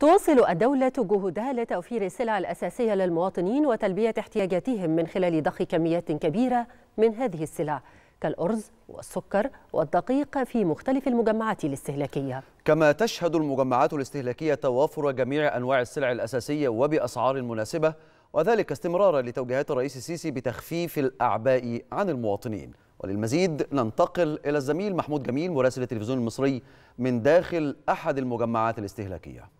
تواصل الدولة جهودها لتوفير السلع الأساسية للمواطنين وتلبية احتياجاتهم من خلال ضخ كميات كبيرة من هذه السلع كالأرز والسكر والدقيق في مختلف المجمعات الاستهلاكية كما تشهد المجمعات الاستهلاكية توافر جميع أنواع السلع الأساسية وبأسعار مناسبة وذلك استمرارا لتوجيهات الرئيس السيسي بتخفيف الأعباء عن المواطنين وللمزيد ننتقل إلى الزميل محمود جميل مراسل التلفزيون المصري من داخل أحد المجمعات الاستهلاكية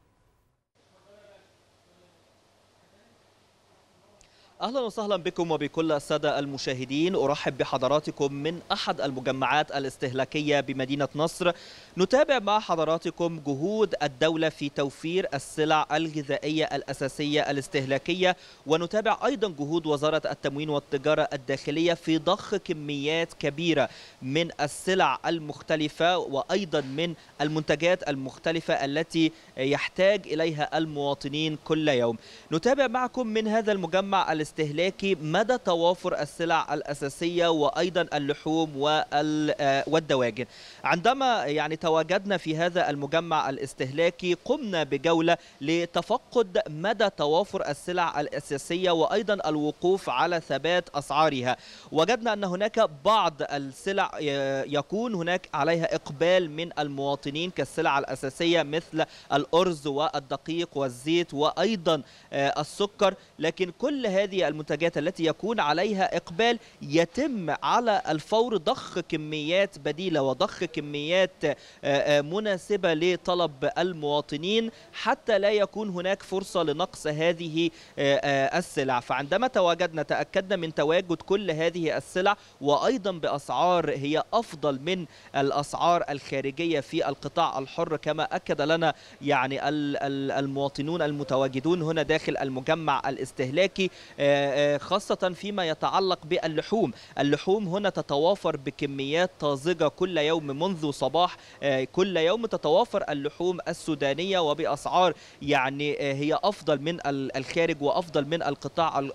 اهلا وسهلا بكم وبكل الساده المشاهدين ارحب بحضراتكم من احد المجمعات الاستهلاكيه بمدينه نصر نتابع مع حضراتكم جهود الدوله في توفير السلع الغذائيه الاساسيه الاستهلاكيه ونتابع ايضا جهود وزاره التموين والتجاره الداخليه في ضخ كميات كبيره من السلع المختلفه وايضا من المنتجات المختلفه التي يحتاج اليها المواطنين كل يوم نتابع معكم من هذا المجمع الاستهلاكي الاستهلاكي مدى توافر السلع الأساسية وأيضا اللحوم آه، والدواجن عندما يعني تواجدنا في هذا المجمع الاستهلاكي قمنا بجولة لتفقد مدى توافر السلع الأساسية وأيضا الوقوف على ثبات أسعارها وجدنا أن هناك بعض السلع آه، يكون هناك عليها إقبال من المواطنين كالسلع الأساسية مثل الأرز والدقيق والزيت وأيضا آه، السكر لكن كل هذه هذه المنتجات التي يكون عليها إقبال يتم على الفور ضخ كميات بديلة وضخ كميات آه، آه، مناسبة لطلب المواطنين حتى لا يكون هناك فرصة لنقص هذه آه، السلع فعندما تواجدنا تأكدنا من تواجد كل هذه السلع وأيضا بأسعار هي أفضل من الأسعار الخارجية في القطاع الحر كما أكد لنا يعني المواطنون المتواجدون هنا داخل المجمع الاستهلاكي آه، آه، خاصة فيما يتعلق باللحوم اللحوم هنا تتوافر بكميات طازجة كل يوم منذ صباح آه، كل يوم تتوافر اللحوم السودانية وبأسعار يعني هي أفضل من الخارج وأفضل من القطاع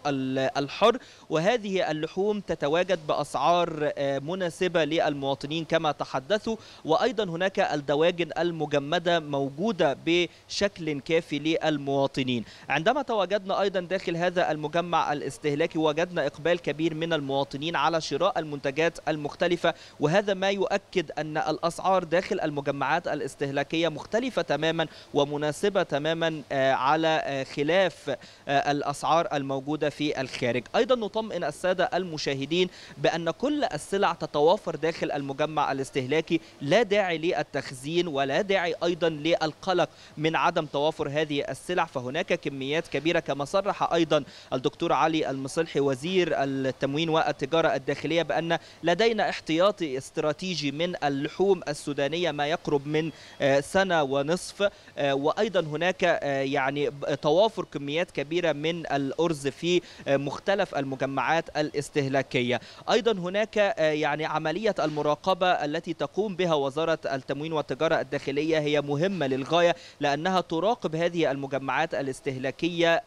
الحر وهذه اللحوم تتواجد بأسعار مناسبة للمواطنين كما تحدثوا وأيضا هناك الدواجن المجمدة موجودة بشكل كافي للمواطنين عندما تواجدنا أيضا داخل هذا المجمع الاستهلاكي وجدنا إقبال كبير من المواطنين على شراء المنتجات المختلفة وهذا ما يؤكد أن الأسعار داخل المجمعات الاستهلاكية مختلفة تماما ومناسبة تماما آه، على آه، خلاف آه، الأسعار الموجودة في الخارج أيضا نطمئن السادة المشاهدين بأن كل السلع تتوافر داخل المجمع الاستهلاكي لا داعي للتخزين ولا داعي أيضا للقلق من عدم توافر هذه السلع فهناك كميات كبيرة كما صرح أيضا الدكتور علي المصلحي وزير التموين والتجارة الداخلية بأن لدينا احتياطي استراتيجي من اللحوم السودانية ما يقرب من آه، سنة ونصف آه، وأيضا هناك آه، يعني توافر كميات كبيرة من الأرز في مختلف المجمعات الاستهلاكية أيضا هناك يعني عملية المراقبة التي تقوم بها وزارة التموين والتجارة الداخلية هي مهمة للغاية لأنها تراقب هذه المجمعات الاستهلاكية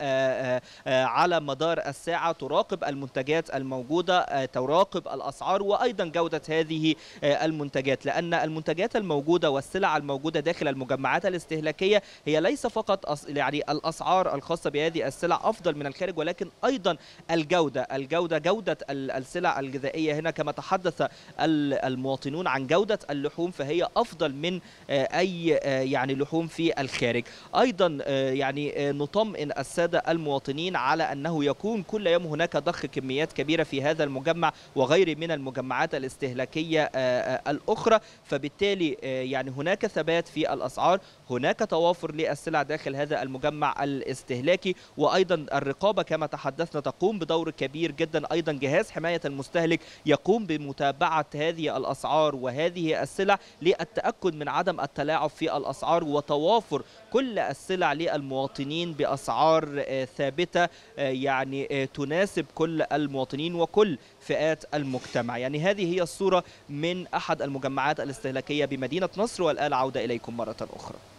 على مدار مدار الساعة تراقب المنتجات الموجودة آه، تراقب الأسعار وأيضا جودة هذه آه، المنتجات لأن المنتجات الموجودة والسلع الموجودة داخل المجمعات الاستهلاكية هي ليس فقط يعني الأسعار الخاصة بهذه السلع أفضل من الخارج ولكن أيضا الجودة الجودة جودة السلع الغذائية هنا كما تحدث المواطنون عن جودة اللحوم فهي أفضل من آه، أي يعني لحوم في الخارج أيضا يعني نطمئن السادة المواطنين على أنه يكون يكون كل يوم هناك ضخ كميات كبيرة في هذا المجمع وغير من المجمعات الاستهلاكية آه، آه، الأخرى فبالتالي آه، يعني هناك ثبات في الأسعار هناك توافر للسلع داخل هذا المجمع الاستهلاكي وأيضا الرقابة كما تحدثنا تقوم بدور كبير جدا أيضا جهاز حماية المستهلك يقوم بمتابعة هذه الأسعار وهذه السلع للتأكد من عدم التلاعب في الأسعار وتوافر كل السلع للمواطنين بأسعار ثابتة يعني يعني آه، تناسب كل المواطنين وكل فئات المجتمع يعني هذه هي الصورة من أحد المجمعات الاستهلاكية بمدينة نصر والآن العودة إليكم مرة أخرى